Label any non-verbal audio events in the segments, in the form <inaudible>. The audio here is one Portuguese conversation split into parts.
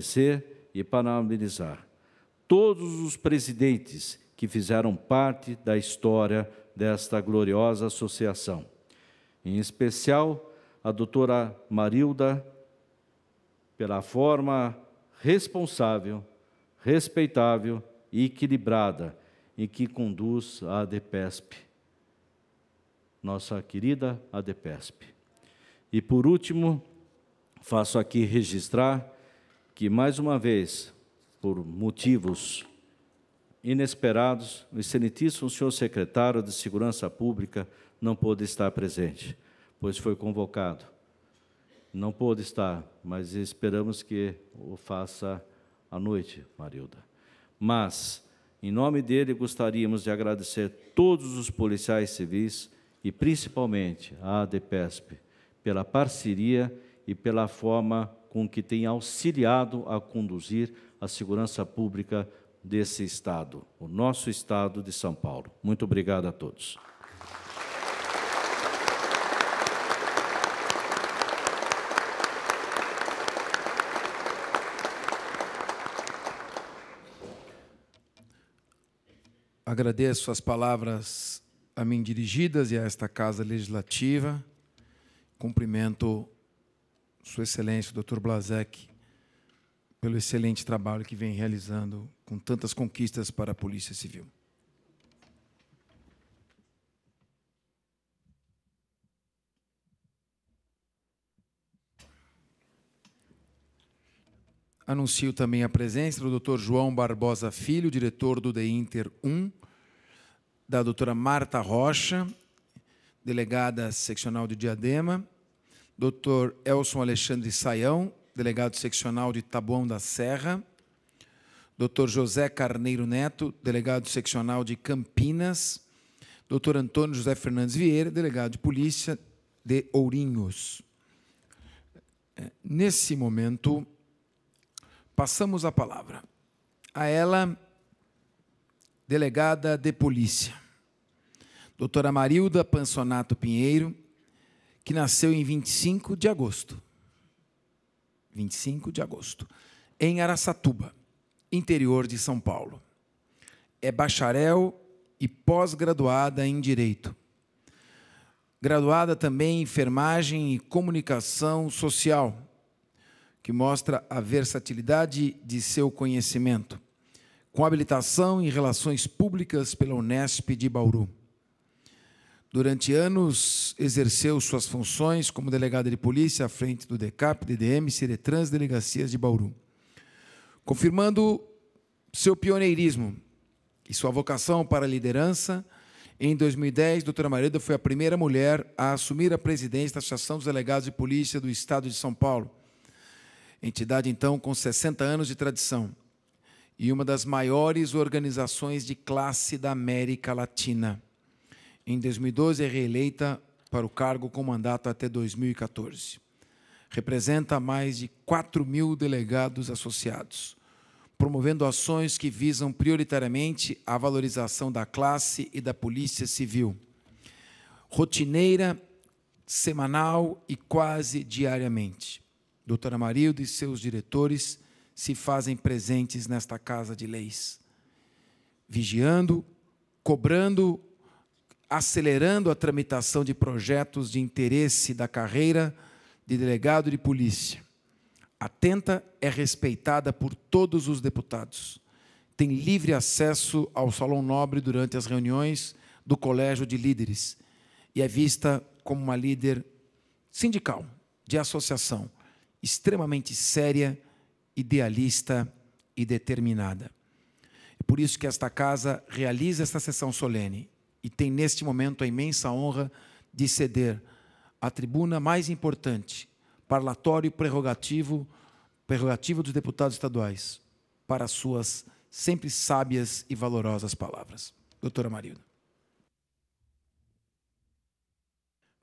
agradecer e parabenizar todos os presidentes que fizeram parte da história desta gloriosa associação, em especial a doutora Marilda, pela forma responsável, respeitável e equilibrada em que conduz a ADPESP, nossa querida ADPESP. E, por último, faço aqui registrar que mais uma vez, por motivos inesperados, o excelentíssimo senhor secretário de Segurança Pública não pôde estar presente, pois foi convocado. Não pôde estar, mas esperamos que o faça à noite, Marilda. Mas, em nome dele, gostaríamos de agradecer todos os policiais civis e principalmente a ADPESP pela parceria e pela forma com que tem auxiliado a conduzir a segurança pública desse Estado, o nosso Estado de São Paulo. Muito obrigado a todos. Agradeço as palavras a mim dirigidas e a esta Casa Legislativa. Cumprimento sua Excelência, o Dr. Blazek, pelo excelente trabalho que vem realizando com tantas conquistas para a Polícia Civil. Anuncio também a presença do Dr. João Barbosa Filho, diretor do DEINTER 1, da doutora Marta Rocha, delegada seccional de Diadema, Dr. Elson Alexandre Saião, delegado seccional de Taboão da Serra. Dr. José Carneiro Neto, delegado seccional de Campinas. Dr. Antônio José Fernandes Vieira, delegado de Polícia de Ourinhos. É, nesse momento, passamos a palavra a ela, delegada de Polícia, doutora Marilda Pansonato Pinheiro, que nasceu em 25 de agosto. 25 de agosto, em Araçatuba, interior de São Paulo. É bacharel e pós-graduada em Direito. Graduada também em Enfermagem e Comunicação Social, que mostra a versatilidade de seu conhecimento. Com habilitação em Relações Públicas pela Unesp de Bauru Durante anos, exerceu suas funções como delegada de polícia à frente do DECAP, DDM, Ciretrans, Delegacias de Bauru, confirmando seu pioneirismo e sua vocação para a liderança. Em 2010, doutora Mareda foi a primeira mulher a assumir a presidência da Associação dos Delegados de Polícia do Estado de São Paulo, entidade então com 60 anos de tradição e uma das maiores organizações de classe da América Latina. Em 2012 é reeleita para o cargo com mandato até 2014. Representa mais de 4 mil delegados associados, promovendo ações que visam prioritariamente a valorização da classe e da polícia civil. Rotineira, semanal e quase diariamente. Doutora Marilda e seus diretores se fazem presentes nesta Casa de Leis, vigiando, cobrando acelerando a tramitação de projetos de interesse da carreira de delegado de polícia. Atenta é respeitada por todos os deputados. Tem livre acesso ao Salão Nobre durante as reuniões do Colégio de Líderes e é vista como uma líder sindical, de associação, extremamente séria, idealista e determinada. É por isso que esta casa realiza esta sessão solene e tem neste momento a imensa honra de ceder a tribuna mais importante, parlatório prerrogativo, prerrogativa dos deputados estaduais, para suas sempre sábias e valorosas palavras. Doutora Marilda.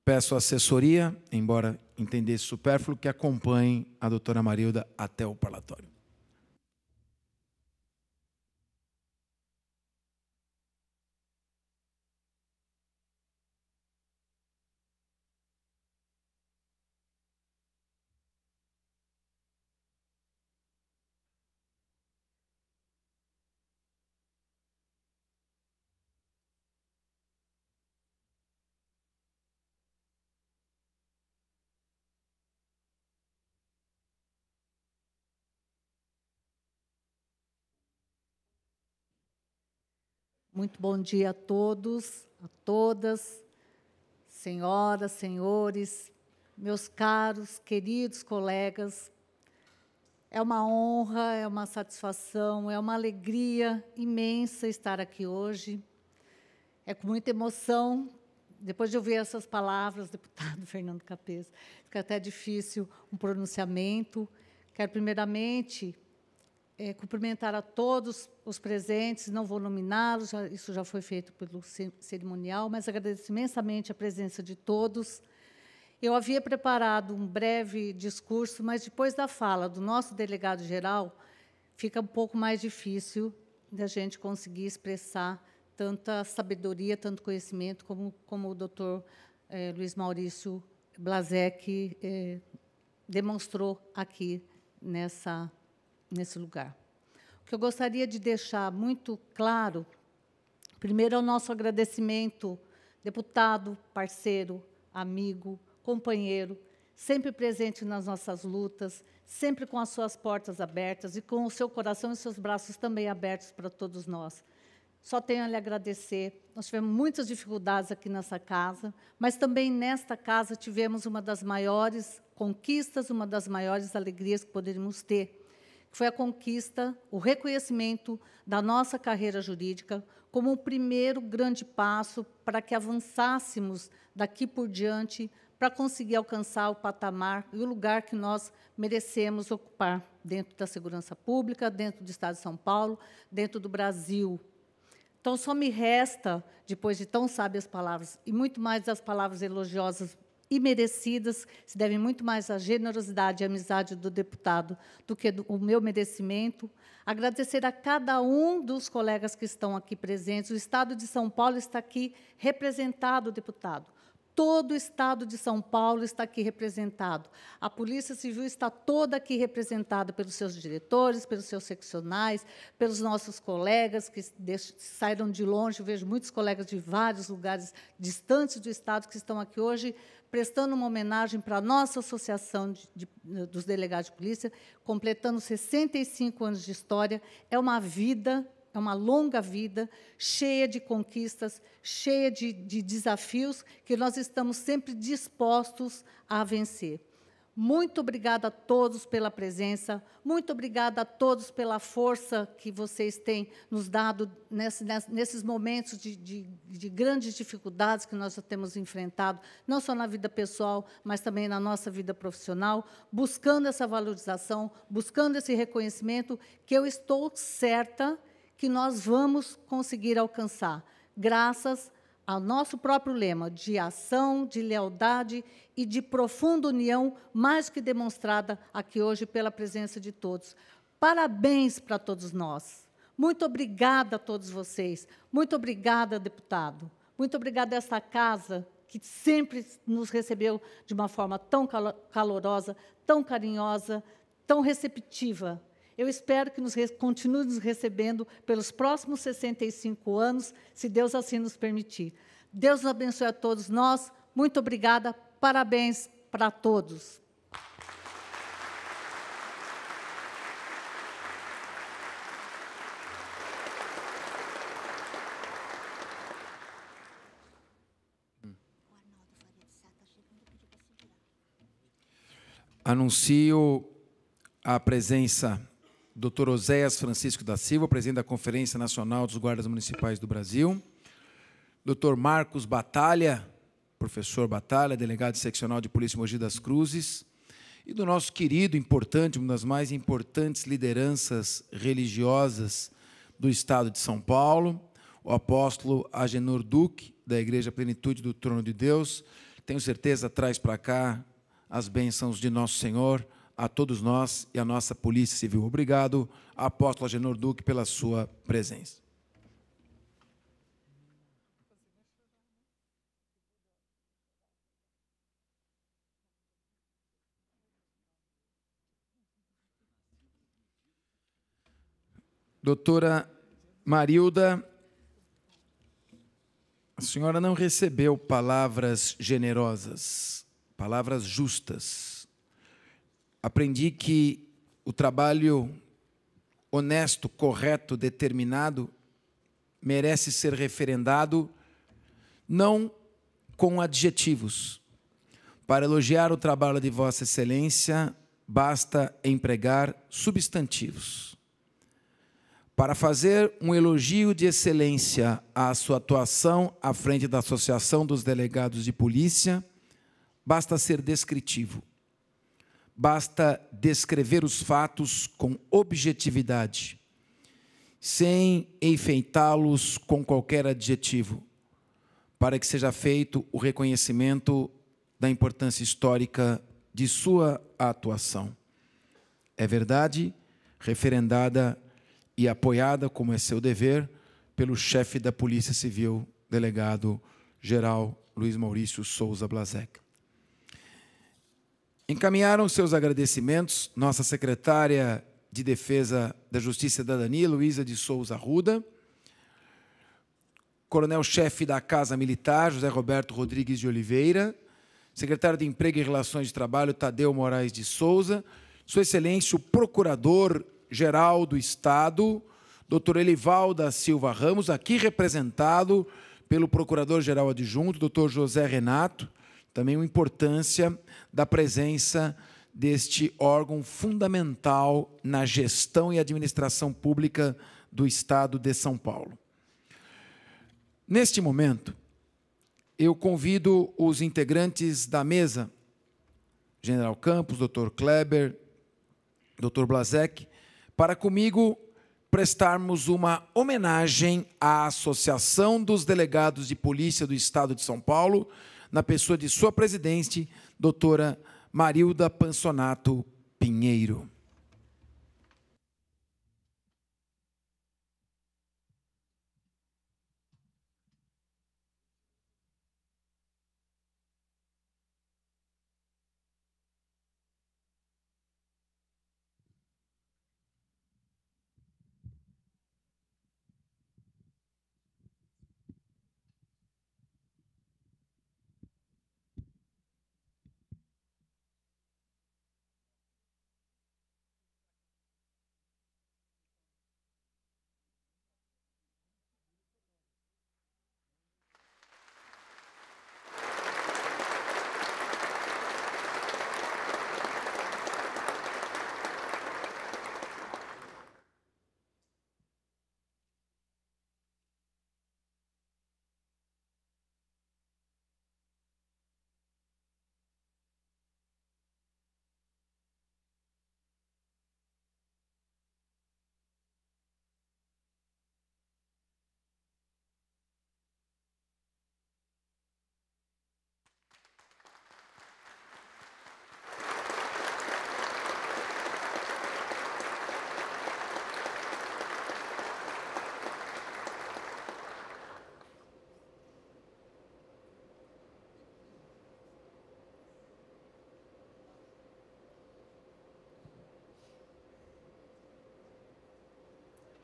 Peço assessoria, embora entendesse supérfluo, que acompanhem a doutora Marilda até o parlatório. Muito bom dia a todos, a todas, senhoras, senhores, meus caros, queridos colegas. É uma honra, é uma satisfação, é uma alegria imensa estar aqui hoje. É com muita emoção, depois de ouvir essas palavras, <laughs> deputado Fernando Capes, fica até difícil um pronunciamento. Quero, primeiramente, é, cumprimentar a todos os presentes, não vou nominá-los, isso já foi feito pelo cerimonial, mas agradeço imensamente a presença de todos. Eu havia preparado um breve discurso, mas depois da fala do nosso delegado geral, fica um pouco mais difícil da gente conseguir expressar tanta sabedoria, tanto conhecimento como, como o doutor é, Luiz Maurício Blazek é, demonstrou aqui nessa nesse lugar. O que eu gostaria de deixar muito claro, primeiro é o nosso agradecimento, deputado, parceiro, amigo, companheiro, sempre presente nas nossas lutas, sempre com as suas portas abertas e com o seu coração e seus braços também abertos para todos nós. Só tenho a lhe agradecer. Nós tivemos muitas dificuldades aqui nessa casa, mas também nesta casa tivemos uma das maiores conquistas, uma das maiores alegrias que poderíamos ter, que foi a conquista, o reconhecimento da nossa carreira jurídica como o primeiro grande passo para que avançássemos daqui por diante para conseguir alcançar o patamar e o lugar que nós merecemos ocupar dentro da segurança pública, dentro do Estado de São Paulo, dentro do Brasil. Então, só me resta, depois de tão sábias palavras, e muito mais das palavras elogiosas e merecidas se devem muito mais à generosidade e amizade do deputado do que do, o meu merecimento. Agradecer a cada um dos colegas que estão aqui presentes. O Estado de São Paulo está aqui representado, deputado todo o estado de São Paulo está aqui representado. A Polícia Civil está toda aqui representada pelos seus diretores, pelos seus seccionais, pelos nossos colegas que saíram de longe. Eu vejo muitos colegas de vários lugares distantes do estado que estão aqui hoje prestando uma homenagem para a nossa Associação de, de, eh, dos Delegados de Polícia, completando 65 anos de história. É uma vida é uma longa vida, cheia de conquistas, cheia de, de desafios que nós estamos sempre dispostos a vencer. Muito obrigada a todos pela presença, muito obrigada a todos pela força que vocês têm nos dado nesses momentos de, de, de, grandes dificuldades que nós temos enfrentado, não só na vida pessoal, mas também na nossa vida profissional, buscando essa valorização, buscando esse reconhecimento, que eu estou certa que nós vamos conseguir alcançar, graças ao nosso próprio lema de ação, de lealdade e de profunda união, mais que demonstrada aqui hoje pela presença de todos. Parabéns para todos nós. Muito obrigada a todos vocês. Muito obrigada, deputado. Muito obrigada a esta casa que sempre nos recebeu de uma forma tão calorosa, tão carinhosa, tão receptiva. Eu espero que nos continue nos recebendo pelos próximos 65 anos, se Deus assim nos permitir. Deus abençoe a todos nós. Muito obrigada. Parabéns para todos. Anuncio a presença Dr. Oséias Francisco da Silva, presidente da Conferência Nacional dos Guardas Municipais do Brasil. Dr. Marcos Batalha, professor Batalha, delegado seccional de Polícia Mogi das Cruzes. E do nosso querido, importante, uma das mais importantes lideranças religiosas do Estado de São Paulo, o apóstolo Agenor Duque, da Igreja Plenitude do Trono de Deus. Tenho certeza, traz para cá as bênçãos de Nosso Senhor a todos nós e à nossa Polícia Civil. Obrigado, apóstolo Agenor Duque, pela sua presença. Doutora Marilda, a senhora não recebeu palavras generosas, palavras justas. Aprendi que o trabalho honesto, correto, determinado merece ser referendado não com adjetivos. Para elogiar o trabalho de Vossa Excelência, basta empregar substantivos. Para fazer um elogio de excelência à sua atuação à frente da Associação dos Delegados de Polícia, basta ser descritivo basta descrever os fatos com objetividade, sem enfeitá-los com qualquer adjetivo, para que seja feito o reconhecimento da importância histórica de sua atuação. É verdade, referendada e apoiada, como é seu dever, pelo chefe da Polícia Civil, delegado geral Luiz Maurício Souza Blazek. Encaminharam seus agradecimentos nossa secretária de Defesa da Justiça e Cidadania, Luísa de Souza Ruda, coronel-chefe da Casa Militar, José Roberto Rodrigues de Oliveira, secretário de Emprego e Relações de Trabalho, Tadeu Moraes de Souza, Sua Excelência, o Procurador-Geral do Estado, Dr. Elival da Silva Ramos, aqui representado pelo Procurador-Geral Adjunto, Dr. José Renato, também a importância da presença deste órgão fundamental na gestão e administração pública do Estado de São Paulo. Neste momento, eu convido os integrantes da mesa, General Campos, Dr. Kleber, Dr. Blasek, para comigo prestarmos uma homenagem à Associação dos Delegados de Polícia do Estado de São Paulo, na pessoa de sua presidente, doutora Marilda Pansonato Pinheiro.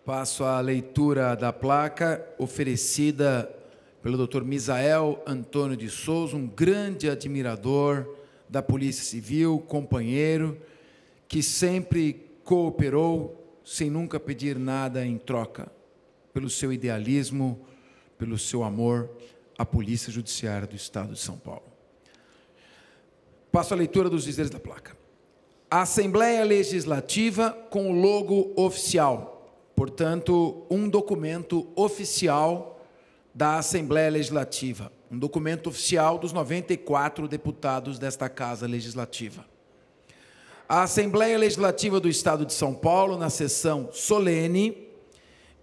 Passo à leitura da placa oferecida pelo Dr. Misael Antônio de Souza, um grande admirador da Polícia Civil, companheiro, que sempre cooperou sem nunca pedir nada em troca, pelo seu idealismo, pelo seu amor à Polícia Judiciária do Estado de São Paulo. Passo à leitura dos dizeres da placa. A Assembleia Legislativa com o logo oficial portanto, um documento oficial da Assembleia Legislativa, um documento oficial dos 94 deputados desta Casa Legislativa. A Assembleia Legislativa do Estado de São Paulo, na sessão solene,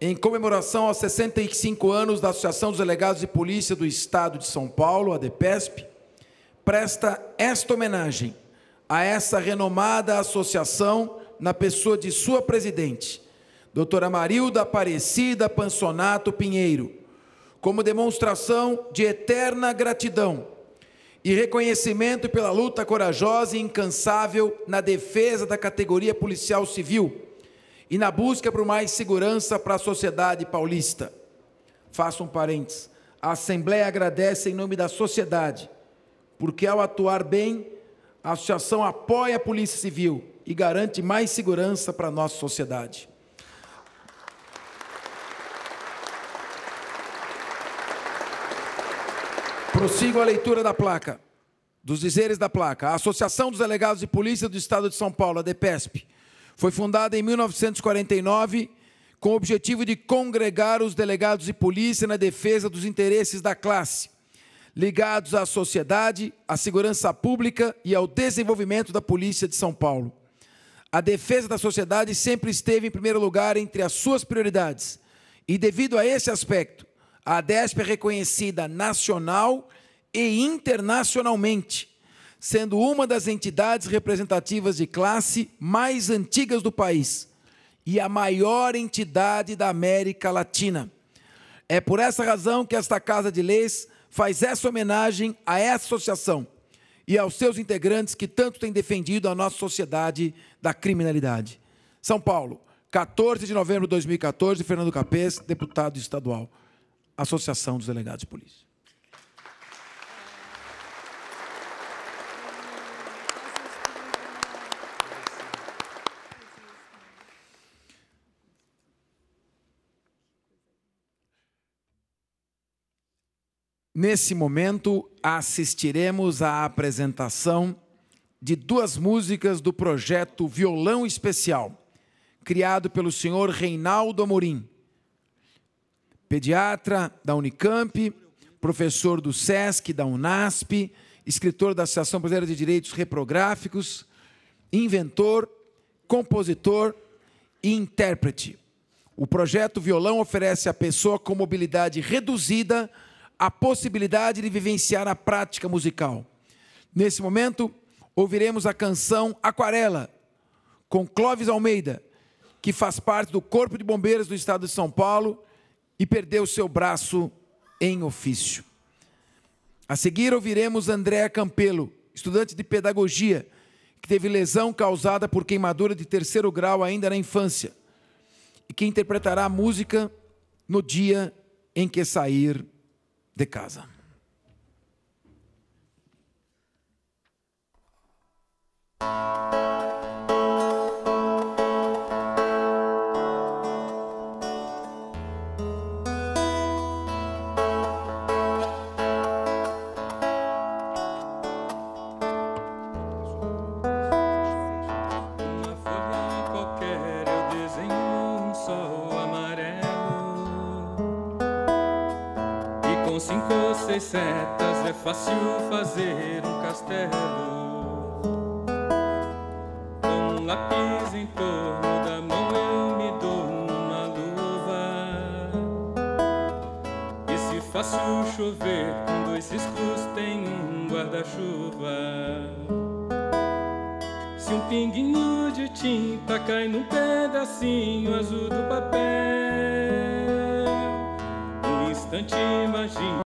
em comemoração aos 65 anos da Associação dos Delegados de Polícia do Estado de São Paulo, a Depesp, presta esta homenagem a essa renomada associação na pessoa de sua presidente, doutora Marilda Aparecida Pansonato Pinheiro, como demonstração de eterna gratidão e reconhecimento pela luta corajosa e incansável na defesa da categoria policial civil e na busca por mais segurança para a sociedade paulista. Faço um parênteses. A Assembleia agradece em nome da sociedade, porque ao atuar bem, a associação apoia a Polícia Civil e garante mais segurança para a nossa sociedade. Prossigo a leitura da placa, dos dizeres da placa. A Associação dos Delegados de Polícia do Estado de São Paulo, a DPESP, foi fundada em 1949 com o objetivo de congregar os delegados de polícia na defesa dos interesses da classe, ligados à sociedade, à segurança pública e ao desenvolvimento da Polícia de São Paulo. A defesa da sociedade sempre esteve em primeiro lugar entre as suas prioridades, e devido a esse aspecto, a DESP é reconhecida nacional e internacionalmente, sendo uma das entidades representativas de classe mais antigas do país e a maior entidade da América Latina. É por essa razão que esta Casa de Leis faz essa homenagem a essa associação e aos seus integrantes que tanto têm defendido a nossa sociedade da criminalidade. São Paulo, 14 de novembro de 2014, Fernando Capês, deputado estadual. Associação dos Delegados de Polícia. Nesse momento, assistiremos à apresentação de duas músicas do projeto Violão Especial, criado pelo senhor Reinaldo Amorim pediatra da Unicamp, professor do SESC, da UNASP, escritor da Associação Brasileira de Direitos Reprográficos, inventor, compositor e intérprete. O projeto Violão oferece à pessoa com mobilidade reduzida a possibilidade de vivenciar a prática musical. Nesse momento, ouviremos a canção Aquarela, com Clóvis Almeida, que faz parte do Corpo de Bombeiros do Estado de São Paulo e perdeu seu braço em ofício. A seguir ouviremos Andréa Campelo, estudante de pedagogia, que teve lesão causada por queimadura de terceiro grau ainda na infância, e que interpretará a música no dia em que sair de casa. Com cinco ou seis setas é fácil fazer um castelo. Com um lápis em torno da mão eu me dou uma luva. E se faço chover com dois riscos tem um guarda-chuva. Se um pinguinho de tinta cai num pedacinho azul do papel instante imagino.